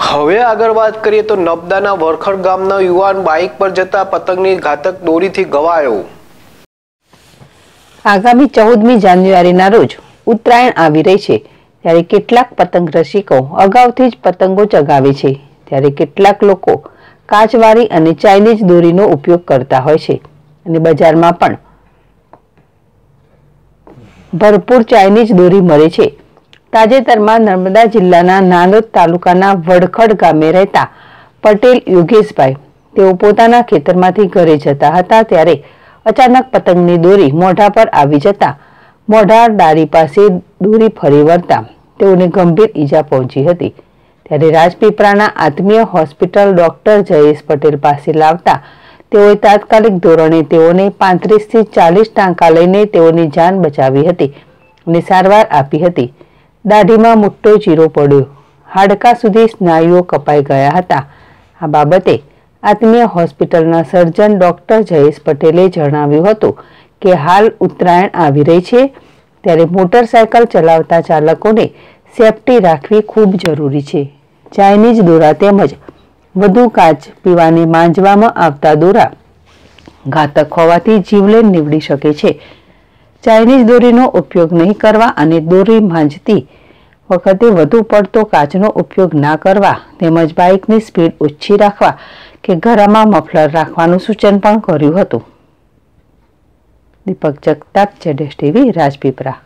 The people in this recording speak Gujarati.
હવે આગળ વાત કરીએ તો નબદાના વરખડ ગામનો યુવાન બાઇક પર જતા પતંગની ઘાતક દોરીથી ગવાયો આગામી ચૌદમી જાન્યુઆરીના રોજ ઉત્તરાયણ આવી રહી છે ત્યારે કેટલાક પતંગ રસિકો અગાઉથી જ પતંગો ચગાવે છે ત્યારે કેટલાક લોકો કાચવારી અને ચાઇનીઝ દોરીનો ઉપયોગ કરતા હોય છે અને બજારમાં પણ ભરપૂર ચાઇનીઝ દોરી મળે છે તાજેતરમાં નર્મદા જિલ્લાના નાંદોદ તાલુકાના વડખડ ગામે રહેતા પટેલ યોગેશભાઈ તેઓ પોતાના ખેતરમાંથી ઘરે જતા હતા ત્યારે અચાનક પતંગની દોરી મોઢા પર આવી જતા મોઢા ડારી પાસે દોરી ફરી વળતા તેઓને ગંભીર ઈજા પહોંચી હતી ત્યારે રાજપીપળાના આત્મીય હોસ્પિટલ ડોક્ટર જયેશ પટેલ પાસે લાવતા તેઓએ તાત્કાલિક ધોરણે તેઓને પાંત્રીસથી ચાલીસ ટાંકા લઈને તેઓની જાન બચાવી હતી અને સારવાર આપી હતી દાઢીમાં મોટો ચીરો પડ્યો હાડકા સુધી સ્નાયુઓ કપાઈ ગયા હતા આ બાબતે આત્મીય હોસ્પિટલના સર્જન ડૉક્ટર જયેશ પટેલે જણાવ્યું હતું કે હાલ ઉત્તરાયણ આવી રહી છે ત્યારે મોટરસાયકલ ચલાવતા ચાલકોને સેફટી રાખવી ખૂબ જરૂરી છે ચાઇનીઝ દોરા તેમજ વધુ કાચ પીવાને માંજવામાં આવતા દોરા ઘાતક હોવાથી જીવલેણ નીવડી શકે છે ચાઇનીઝ દોરીનો ઉપયોગ નહીં કરવા અને દોરી માંજતી વખતે વધુ પડતો કાચનો ઉપયોગ ના કરવા તેમજ બાઇકની સ્પીડ ઓછી રાખવા કે ગરામાં મફલર રાખવાનું સૂચન પણ કર્યું હતું દીપક જગતાપ જડેશ ટીવી રાજપીપરા